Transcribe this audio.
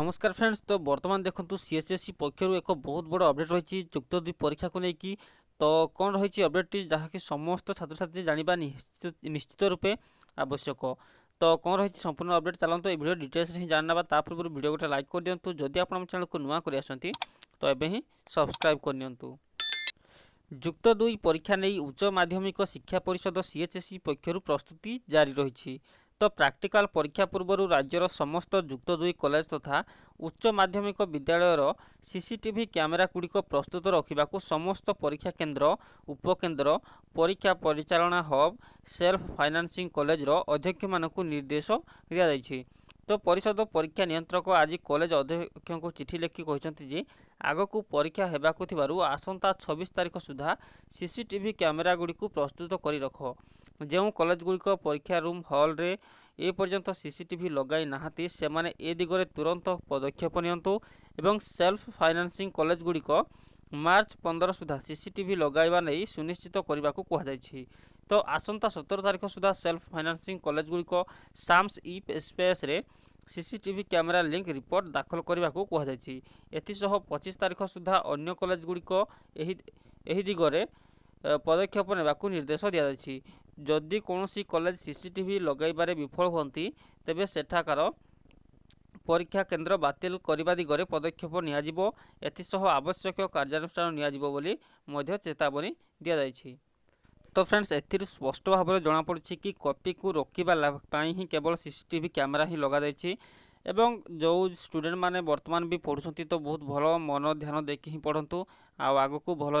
নমস্কার ফ্রেন্ডস তো বর্তমান দেখন্তু সিএসএসসি e পক্ষর এক বহুত বড় অপডেট রয়েছে যুক্ত দুই পরীক্ষা কু নেই তো কণ রয়েছে অপডেটটি যাকে সমস্ত ছাত্রছাত্রী জাঁয়া নিশ্চিত রূপে আবশ্যক তো কণ রয়েছে সম্পূর্ণ অপডেট চালু এই ভিডিও ডিটেলস হি জানি নেওয়া তা পূর্ব ভিডিও গোটে লাইক করে দিও যদি আপনার চ্যানেলকে নূয়া করে আসতে তো এবে হি সবসক্রাইব করে নিও যুক্ত দুই পরীক্ষা নেই উচ্চ মাধ্যমিক শিক্ষা পরিষদ সিএচএসি পক্ষর প্রস্তুতি জারি রয়েছে ପ୍ରାକ୍ଟିକାଲ୍ ପରୀକ୍ଷା ପୂର୍ବରୁ ରାଜ୍ୟର ସମସ୍ତ ଯୁକ୍ତ ଦୁଇ କଲେଜ ତଥା ଉଚ୍ଚ ମାଧ୍ୟମିକ ବିଦ୍ୟାଳୟର ସିସିଟିଭି କ୍ୟାମେରାଗୁଡ଼ିକ ପ୍ରସ୍ତୁତ ରଖିବାକୁ ସମସ୍ତ ପରୀକ୍ଷା କେନ୍ଦ୍ର ଉପକେନ୍ଦ୍ର ପରୀକ୍ଷା ପରିଚାଳନା ହବ୍ ସେଲ୍ଫ ଫାଇନାନ୍ସିଂ କଲେଜର ଅଧ୍ୟକ୍ଷମାନଙ୍କୁ ନିର୍ଦ୍ଦେଶ ଦିଆଯାଇଛି ତ ପରିଷଦ ପରୀକ୍ଷା ନିୟନ୍ତ୍ରକ ଆଜି କଲେଜ ଅଧ୍ୟକ୍ଷଙ୍କୁ ଚିଠି ଲେଖି କହିଛନ୍ତି ଯେ ଆଗକୁ ପରୀକ୍ଷା ହେବାକୁ ଥିବାରୁ ଆସନ୍ତା ଛବିଶ ତାରିଖ ସୁଦ୍ଧା ସିସିଟିଭି କ୍ୟାମେରାଗୁଡ଼ିକୁ ପ୍ରସ୍ତୁତ କରି ରଖ ଯେଉଁ କଲେଜଗୁଡ଼ିକ ପରୀକ୍ଷା ରୁମ୍ ହଲ୍ରେ ଏ ପର୍ଯ୍ୟନ୍ତ ସିସିଟିଭି ଲଗାଇ ନାହାନ୍ତି ସେମାନେ ଏ ଦିଗରେ ତୁରନ୍ତ ପଦକ୍ଷେପ ନିଅନ୍ତୁ ଏବଂ ସେଲ୍ଫ ଫାଇନାନ୍ସିଂ କଲେଜଗୁଡ଼ିକ ମାର୍ଚ୍ଚ ପନ୍ଦର ସୁଦ୍ଧା ସିସିଟିଭି ଲଗାଇବା ନେଇ ସୁନିଶ୍ଚିତ କରିବାକୁ କୁହାଯାଇଛି ତ ଆସନ୍ତା ସତର ତାରିଖ ସୁଦ୍ଧା ସେଲ୍ଫ ଫାଇନାନ୍ସିଂ କଲେଜଗୁଡ଼ିକ ସାମ୍ସ ଇ ସ୍ପେସ୍ରେ ସିସିଟିଭି କ୍ୟାମେରା ଲିଙ୍କ୍ ରିପୋର୍ଟ ଦାଖଲ କରିବାକୁ କୁହାଯାଇଛି ଏଥିସହ ପଚିଶ ତାରିଖ ସୁଦ୍ଧା ଅନ୍ୟ କଲେଜଗୁଡ଼ିକ ଏହି ଏହି ଦିଗରେ ପଦକ୍ଷେପ ନେବାକୁ ନିର୍ଦ୍ଦେଶ ଦିଆଯାଇଛି ଯଦି କୌଣସି କଲେଜ ସିସିଟିଭି ଲଗାଇବାରେ ବିଫଳ ହୁଅନ୍ତି ତେବେ ସେଠାକାର ପରୀକ୍ଷା କେନ୍ଦ୍ର ବାତିଲ କରିବା ଦିଗରେ ପଦକ୍ଷେପ ନିଆଯିବ ଏଥିସହ ଆବଶ୍ୟକ କାର୍ଯ୍ୟାନୁଷ୍ଠାନ ନିଆଯିବ ବୋଲି ମଧ୍ୟ ଚେତାବନୀ ଦିଆଯାଇଛି ତ ଫ୍ରେଣ୍ଡସ୍ ଏଥିରୁ ସ୍ପଷ୍ଟ ଭାବରେ ଜଣାପଡ଼ୁଛି କି କପିକୁ ରୋକିବା ପାଇଁ ହିଁ କେବଳ ସିସିଟିଭି କ୍ୟାମେରା ହିଁ ଲଗାଯାଇଛି ଏବଂ ଯେଉଁ ଷ୍ଟୁଡ଼େଣ୍ଟମାନେ ବର୍ତ୍ତମାନ ବି ପଢ଼ୁଛନ୍ତି ତ ବହୁତ ଭଲ ମନ ଧ୍ୟାନ ଦେଇକି ହିଁ ପଢ଼ନ୍ତୁ ଆଉ ଆଗକୁ ଭଲ